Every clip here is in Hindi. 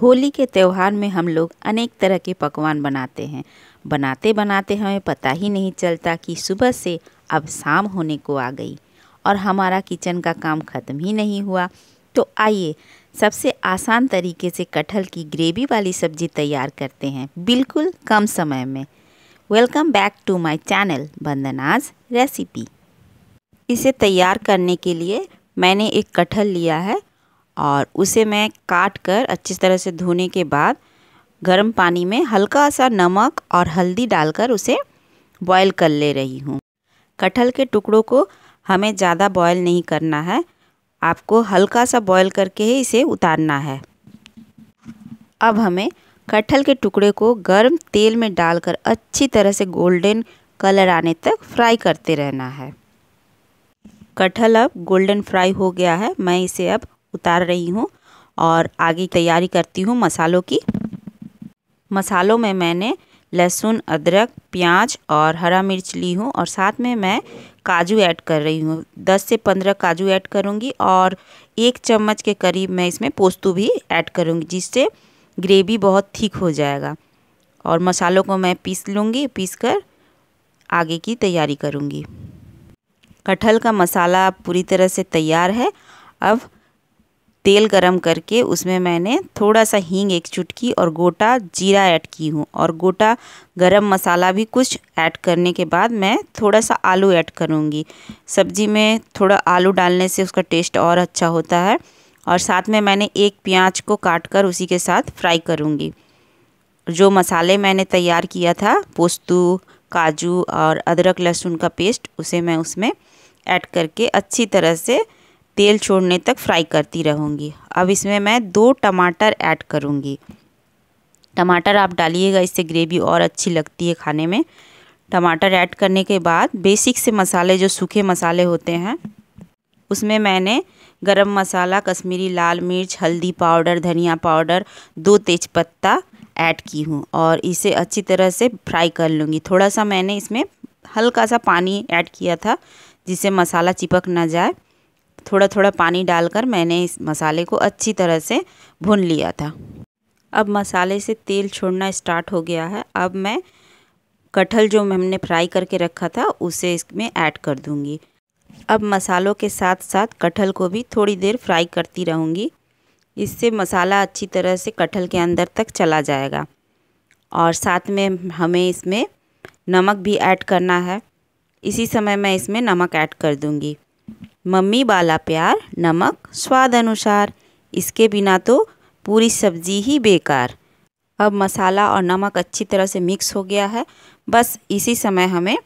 होली के त्यौहार में हम लोग अनेक तरह के पकवान बनाते हैं बनाते बनाते हमें पता ही नहीं चलता कि सुबह से अब शाम होने को आ गई और हमारा किचन का काम ख़त्म ही नहीं हुआ तो आइए सबसे आसान तरीके से कटहल की ग्रेवी वाली सब्जी तैयार करते हैं बिल्कुल कम समय में welcome back to my channel बंदनाज रेसिपी इसे तैयार करने के लिए मैंने एक कटहल लिया है और उसे मैं काट कर अच्छी तरह से धोने के बाद गर्म पानी में हल्का सा नमक और हल्दी डालकर उसे बॉयल कर ले रही हूँ कटहल के टुकड़ों को हमें ज़्यादा बॉयल नहीं करना है आपको हल्का सा बॉयल करके ही इसे उतारना है अब हमें कटहल के टुकड़े को गर्म तेल में डालकर अच्छी तरह से गोल्डन कलर आने तक फ्राई करते रहना है कटहल अब गोल्डन फ्राई हो गया है मैं इसे अब उतार रही हूँ और आगे तैयारी करती हूँ मसालों की मसालों में मैंने लहसुन अदरक प्याज और हरा मिर्च ली हूँ और साथ में मैं काजू ऐड कर रही हूँ दस से पंद्रह काजू ऐड करूँगी और एक चम्मच के करीब मैं इसमें पोस्तू भी ऐड करूँगी जिससे ग्रेवी बहुत थिक हो जाएगा और मसालों को मैं पीस लूँगी पीस कर आगे की तैयारी करूँगी कटहल का मसाला पूरी तरह से तैयार है अब तेल गरम करके उसमें मैंने थोड़ा सा हींग एक चुटकी और गोटा जीरा ऐड की हूँ और गोटा गरम मसाला भी कुछ ऐड करने के बाद मैं थोड़ा सा आलू ऐड करूँगी सब्जी में थोड़ा आलू डालने से उसका टेस्ट और अच्छा होता है और साथ में मैंने एक प्याज को काट कर उसी के साथ फ्राई करूँगी जो मसाले मैंने तैयार किया था पोस्तू काजू और अदरक लहसुन का पेस्ट उसे मैं उसमें ऐड करके अच्छी तरह से तेल छोड़ने तक फ्राई करती रहूँगी अब इसमें मैं दो टमाटर ऐड करूँगी टमाटर आप डालिएगा इससे ग्रेवी और अच्छी लगती है खाने में टमाटर ऐड करने के बाद बेसिक से मसाले जो सूखे मसाले होते हैं उसमें मैंने गरम मसाला कश्मीरी लाल मिर्च हल्दी पाउडर धनिया पाउडर दो तेज़पत्ता ऐड की हूँ और इसे अच्छी तरह से फ्राई कर लूँगी थोड़ा सा मैंने इसमें हल्का सा पानी ऐड किया था जिससे मसाला चिपक ना जाए थोड़ा थोड़ा पानी डालकर मैंने इस मसाले को अच्छी तरह से भून लिया था अब मसाले से तेल छोड़ना स्टार्ट हो गया है अब मैं कटहल जो हमने फ्राई करके रखा था उसे इसमें ऐड कर दूंगी अब मसालों के साथ साथ कटहल को भी थोड़ी देर फ्राई करती रहूँगी इससे मसाला अच्छी तरह से कटहल के अंदर तक चला जाएगा और साथ में हमें इसमें नमक भी ऐड करना है इसी समय मैं इसमें नमक ऐड कर दूँगी मम्मी वाला प्यार नमक स्वाद अनुसार इसके बिना तो पूरी सब्ज़ी ही बेकार अब मसाला और नमक अच्छी तरह से मिक्स हो गया है बस इसी समय हमें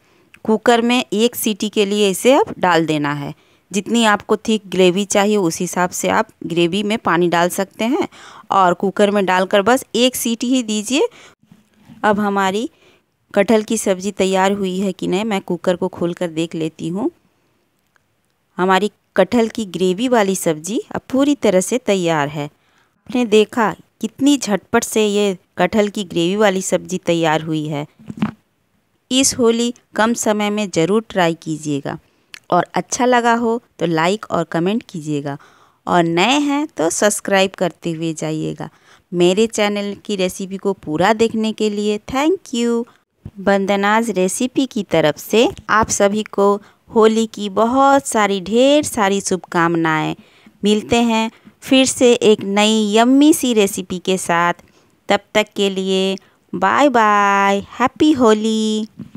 कुकर में एक सीटी के लिए इसे अब डाल देना है जितनी आपको थिक ग्रेवी चाहिए उस हिसाब से आप ग्रेवी में पानी डाल सकते हैं और कुकर में डालकर बस एक सीटी ही दीजिए अब हमारी कटहल की सब्ज़ी तैयार हुई है कि नहीं मैं कुकर को खोलकर देख लेती हूँ हमारी कटहल की ग्रेवी वाली सब्जी अब पूरी तरह से तैयार है आपने देखा कितनी झटपट से ये कटहल की ग्रेवी वाली सब्जी तैयार हुई है इस होली कम समय में ज़रूर ट्राई कीजिएगा और अच्छा लगा हो तो लाइक और कमेंट कीजिएगा और नए हैं तो सब्सक्राइब करते हुए जाइएगा मेरे चैनल की रेसिपी को पूरा देखने के लिए थैंक यू बंदनाज रेसिपी की तरफ से आप सभी को होली की बहुत सारी ढेर सारी शुभकामनाएँ मिलते हैं फिर से एक नई यम्मी सी रेसिपी के साथ तब तक के लिए बाय बाय हैप्पी होली